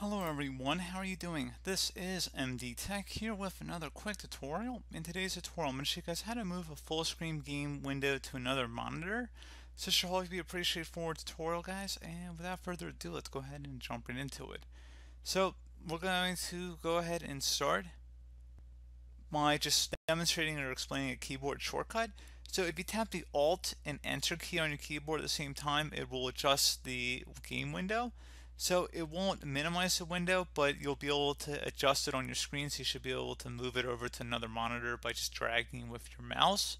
Hello everyone, how are you doing? This is MD Tech here with another quick tutorial. In today's tutorial, I'm going to show you guys how to move a full screen game window to another monitor. So this should always be a pretty straightforward tutorial guys, and without further ado, let's go ahead and jump right into it. So we're going to go ahead and start by just demonstrating or explaining a keyboard shortcut. So if you tap the Alt and Enter key on your keyboard at the same time, it will adjust the game window. So it won't minimize the window, but you'll be able to adjust it on your screen. So you should be able to move it over to another monitor by just dragging with your mouse.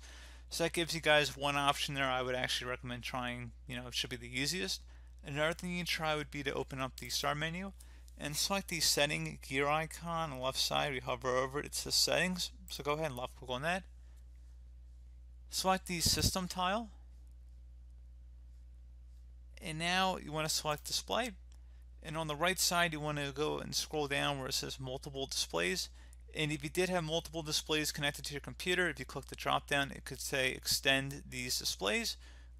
So that gives you guys one option there. I would actually recommend trying, you know, it should be the easiest. Another thing you can try would be to open up the start menu and select the setting gear icon on the left side. We hover over it, it says settings. So go ahead and left click on that. Select the system tile. And now you want to select display and on the right side, you want to go and scroll down where it says multiple displays. And if you did have multiple displays connected to your computer, if you click the drop down, it could say extend these displays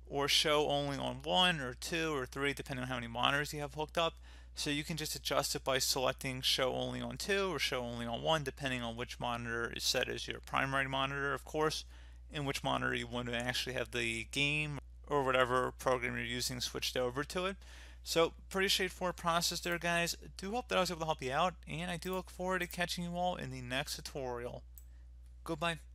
or show only on one or two or three, depending on how many monitors you have hooked up. So you can just adjust it by selecting show only on two or show only on one, depending on which monitor is set as your primary monitor, of course, and which monitor you want to actually have the game or whatever program you're using switched over to it. So pretty straightforward process there guys. Do hope that I was able to help you out and I do look forward to catching you all in the next tutorial. Goodbye.